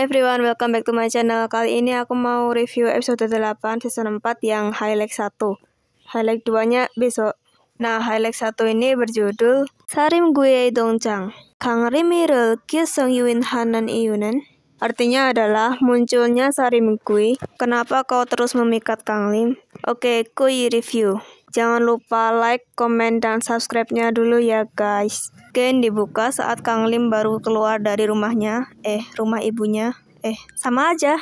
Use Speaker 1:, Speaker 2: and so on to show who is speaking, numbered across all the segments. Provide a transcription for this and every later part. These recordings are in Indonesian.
Speaker 1: Hai everyone, welcome back to my channel Kali ini aku mau review episode 8 season 4 yang highlight 1 Highlight 2 nya besok Nah, highlight 1 ini berjudul Sarim Gue Dongchang Kang Rimirul Kisung Yuin Hanan Iyunan Artinya adalah munculnya Sarim Gui. Kenapa kau terus memikat Kang Lim? Oke, okay, Kui review Jangan lupa like, komen, dan subscribe-nya dulu ya guys. Gen dibuka saat Kang Lim baru keluar dari rumahnya, eh rumah ibunya, eh sama aja.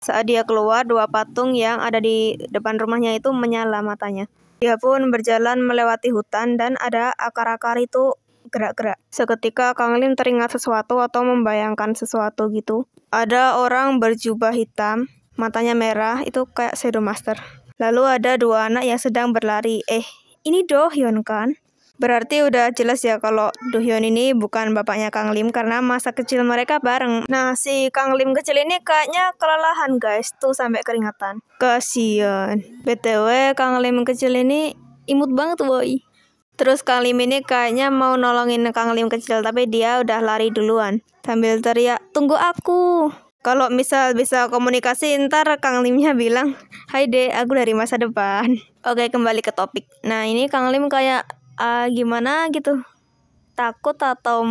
Speaker 1: Saat dia keluar, dua patung yang ada di depan rumahnya itu menyala matanya. Dia pun berjalan melewati hutan dan ada akar-akar itu gerak-gerak. Seketika Kang Lim teringat sesuatu atau membayangkan sesuatu gitu. Ada orang berjubah hitam matanya merah, itu kayak Shadow Master. Lalu ada dua anak yang sedang berlari. Eh, ini Dohyun kan? Berarti udah jelas ya kalau Dohyun ini bukan bapaknya Kang Lim karena masa kecil mereka bareng. Nah, si Kang Lim kecil ini kayaknya kelelahan guys, tuh sampai keringatan. Kasian. BTW Kang Lim kecil ini imut banget boy. Terus Kang Lim ini kayaknya mau nolongin Kang Lim kecil tapi dia udah lari duluan. Sambil teriak, tunggu aku. Kalau misal bisa komunikasi ntar Kang Limnya bilang, "Hai De, aku dari masa depan." Oke, kembali ke topik. Nah, ini Kang Lim kayak uh, gimana gitu. Takut atau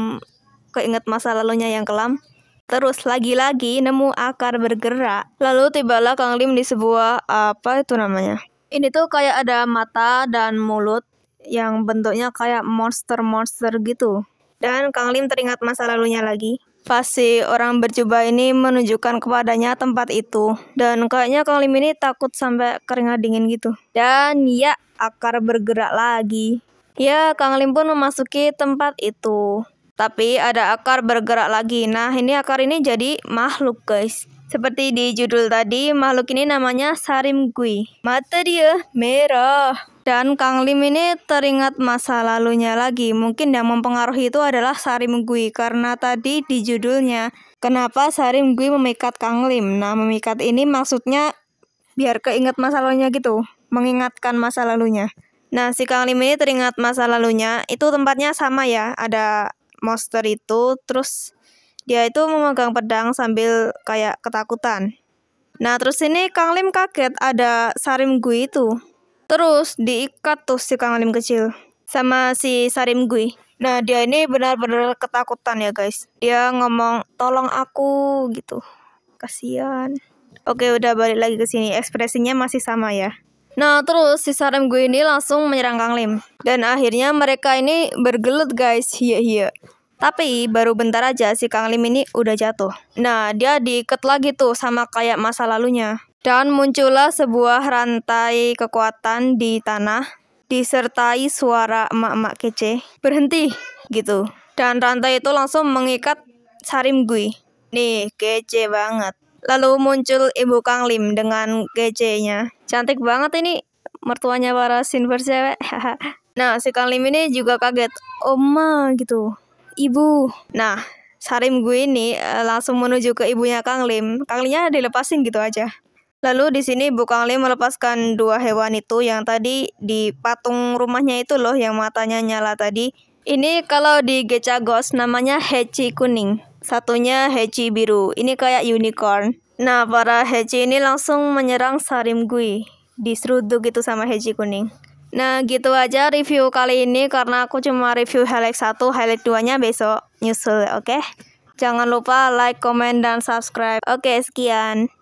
Speaker 1: keinget masa lalunya yang kelam? Terus lagi-lagi nemu akar bergerak. Lalu tibalah Kang Lim di sebuah apa itu namanya? Ini tuh kayak ada mata dan mulut yang bentuknya kayak monster-monster gitu. Dan Kang Lim teringat masa lalunya lagi pasti orang berjubah ini menunjukkan kepadanya tempat itu. Dan kayaknya Kang Lim ini takut sampai keringat dingin gitu. Dan ya, akar bergerak lagi. Ya, Kang Lim pun memasuki tempat itu. Tapi ada akar bergerak lagi. Nah, ini akar ini jadi makhluk, guys. Seperti di judul tadi, makhluk ini namanya Sarim Gui. Mata dia merah. Dan Kang Lim ini teringat masa lalunya lagi. Mungkin yang mempengaruhi itu adalah Sarim Gui karena tadi di judulnya kenapa Sarim Gui memikat Kang Lim. Nah, memikat ini maksudnya biar keinget masa lalunya gitu, mengingatkan masa lalunya. Nah, si Kang Lim ini teringat masa lalunya. Itu tempatnya sama ya, ada monster itu terus dia itu memegang pedang sambil kayak ketakutan. Nah, terus ini Kang Lim kaget ada Sarim Gui itu. Terus diikat tuh si Kang Alim kecil sama si Sarim Gui. Nah dia ini benar-benar ketakutan ya guys. Dia ngomong tolong aku gitu. Kasian. Oke udah balik lagi ke sini. Ekspresinya masih sama ya. Nah terus si Sarim Gui ini langsung menyerang Kang Lim. Dan akhirnya mereka ini bergelut guys. Iya iya. Tapi baru bentar aja si Kang Lim ini udah jatuh. Nah dia diikat lagi tuh sama kayak masa lalunya. Dan muncullah sebuah rantai kekuatan di tanah disertai suara emak-emak kece. Berhenti gitu. Dan rantai itu langsung mengikat Sarim gue. Nih, kece banget. Lalu muncul Ibu Kang Lim dengan kece nya. Cantik banget ini mertuanya para sinver cewek. nah, si Kang Lim ini juga kaget. Oma gitu. Ibu. Nah, Sarim gue ini eh, langsung menuju ke ibunya Kang Lim. Kang Limnya dilepasin gitu aja. Lalu di sini Bu Lim melepaskan dua hewan itu yang tadi di patung rumahnya itu loh yang matanya nyala tadi. Ini kalau di Gecagos namanya hechi kuning, satunya hechi biru. Ini kayak unicorn. Nah, para hechi ini langsung menyerang Sarim Gui. Diseruduk gitu sama hechi kuning. Nah, gitu aja review kali ini karena aku cuma review highlight 1, highlight 2-nya besok nyusul, oke? Okay? Jangan lupa like, comment dan subscribe. Oke, okay, sekian.